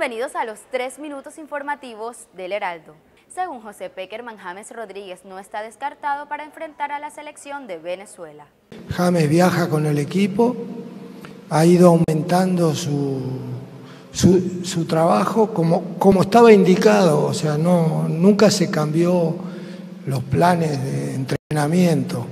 bienvenidos a los tres minutos informativos del Heraldo. Según José Peckerman, James Rodríguez no está descartado para enfrentar a la selección de Venezuela. James viaja con el equipo, ha ido aumentando su, su, su trabajo como, como estaba indicado, o sea, no, nunca se cambió los planes de entrenamiento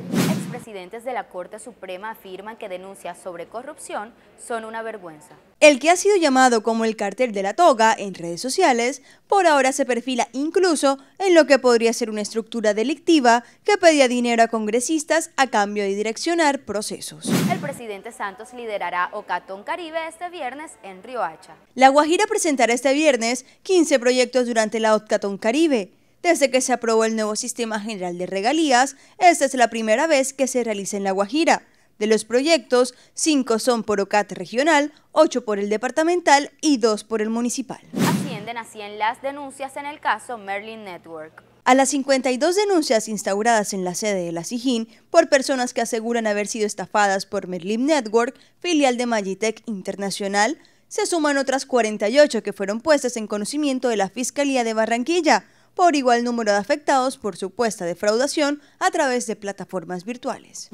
de la Corte Suprema afirman que denuncias sobre corrupción son una vergüenza. El que ha sido llamado como el cartel de la toga en redes sociales, por ahora se perfila incluso en lo que podría ser una estructura delictiva que pedía dinero a congresistas a cambio de direccionar procesos. El presidente Santos liderará Ocatón Caribe este viernes en Riohacha. La Guajira presentará este viernes 15 proyectos durante la Ocatón Caribe desde que se aprobó el nuevo sistema general de regalías, esta es la primera vez que se realiza en La Guajira. De los proyectos, cinco son por OCAT regional, ocho por el departamental y dos por el municipal. Ascienden a 100 las denuncias en el caso Merlin Network. A las 52 denuncias instauradas en la sede de la SIGIN por personas que aseguran haber sido estafadas por Merlin Network, filial de Magitec Internacional, se suman otras 48 que fueron puestas en conocimiento de la Fiscalía de Barranquilla, por igual número de afectados por supuesta defraudación a través de plataformas virtuales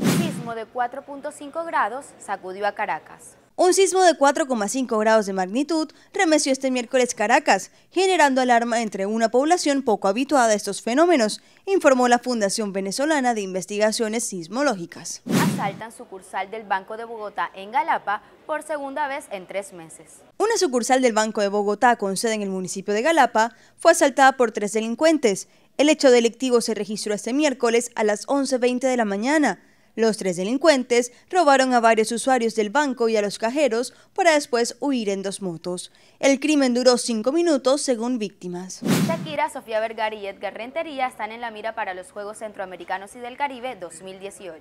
sismo de 4.5 grados sacudió a Caracas. Un sismo de 4,5 grados de magnitud remeció este miércoles Caracas, generando alarma entre una población poco habituada a estos fenómenos, informó la Fundación Venezolana de Investigaciones Sismológicas. Asaltan sucursal del Banco de Bogotá en Galapa por segunda vez en tres meses. Una sucursal del Banco de Bogotá con sede en el municipio de Galapa fue asaltada por tres delincuentes. El hecho delictivo se registró este miércoles a las 11.20 de la mañana los tres delincuentes robaron a varios usuarios del banco y a los cajeros para después huir en dos motos. El crimen duró cinco minutos según víctimas. Shakira, Sofía Vergara y Edgar Rentería están en la mira para los Juegos Centroamericanos y del Caribe 2018.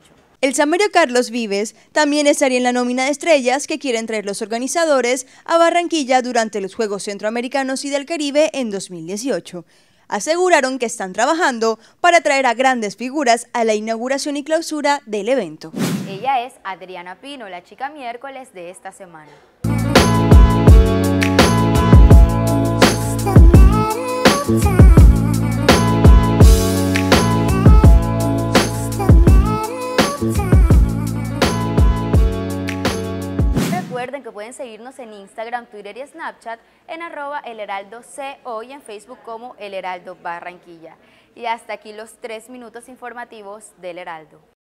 El samario Carlos Vives también estaría en la nómina de estrellas que quieren traer los organizadores a Barranquilla durante los Juegos Centroamericanos y del Caribe en 2018 aseguraron que están trabajando para traer a grandes figuras a la inauguración y clausura del evento. Ella es Adriana Pino, la chica miércoles de esta semana. pueden seguirnos en Instagram, Twitter y Snapchat en arroba el heraldo y en Facebook como el heraldo Barranquilla. Y hasta aquí los tres minutos informativos del heraldo.